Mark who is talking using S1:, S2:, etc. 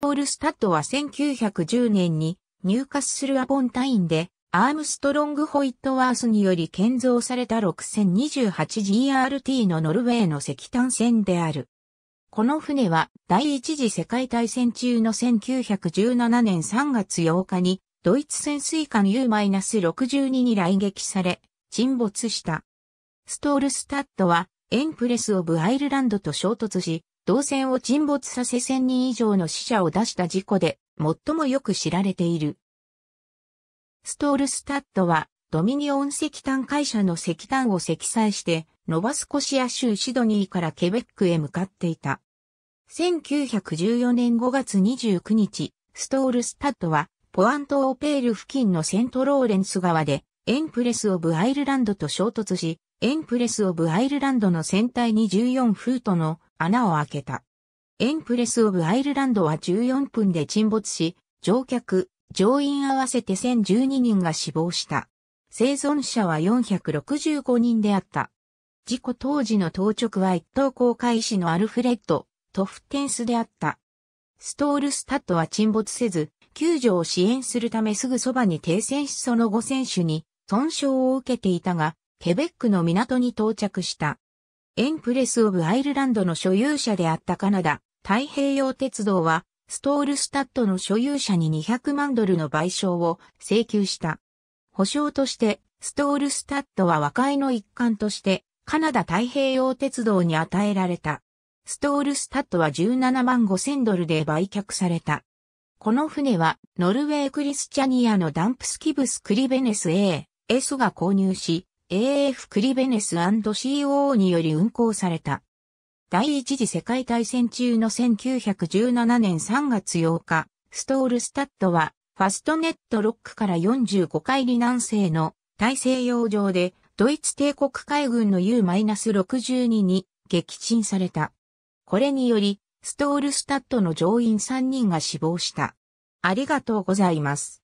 S1: ポール・スタッドは1910年に入荷するアポンタインでアームストロング・ホイットワースにより建造された 6028GRT のノルウェーの石炭船である。この船は第一次世界大戦中の1917年3月8日にドイツ潜水艦 U-62 に来撃され沈没した。ストールスタッドはエンプレス・オブ・アイルランドと衝突し同線を沈没させ1000人以上の死者を出した事故で、最もよく知られている。ストールスタッドは、ドミニオン石炭会社の石炭を積載して、ノバスコシア州シドニーからケベックへ向かっていた。1914年5月29日、ストールスタッドは、ポアントオペール付近のセントローレンス川で、エンプレス・オブ・アイルランドと衝突し、エンプレス・オブ・アイルランドの船体に14フートの穴を開けた。エンプレス・オブ・アイルランドは14分で沈没し、乗客、乗員合わせて1012人が死亡した。生存者は465人であった。事故当時の当直は一等航海士のアルフレッド・トフテンスであった。ストールスタッドは沈没せず、救助を支援するためすぐそばに停戦しその後選手に損傷を受けていたが、ケベックの港に到着した。エンプレス・オブ・アイルランドの所有者であったカナダ、太平洋鉄道は、ストールスタッドの所有者に200万ドルの賠償を請求した。保証として、ストールスタッドは和解の一環として、カナダ太平洋鉄道に与えられた。ストールスタッドは17万5千ドルで売却された。この船は、ノルウェークリスチャニアのダンプスキブスクリベネス A、S が購入し、AF クリベネス &CO o により運行された。第一次世界大戦中の1917年3月8日、ストールスタッドは、ファストネットロックから45海里南西の大西洋上で、ドイツ帝国海軍の U-62 に撃沈された。これにより、ストールスタッドの乗員3人が死亡した。ありがとうございます。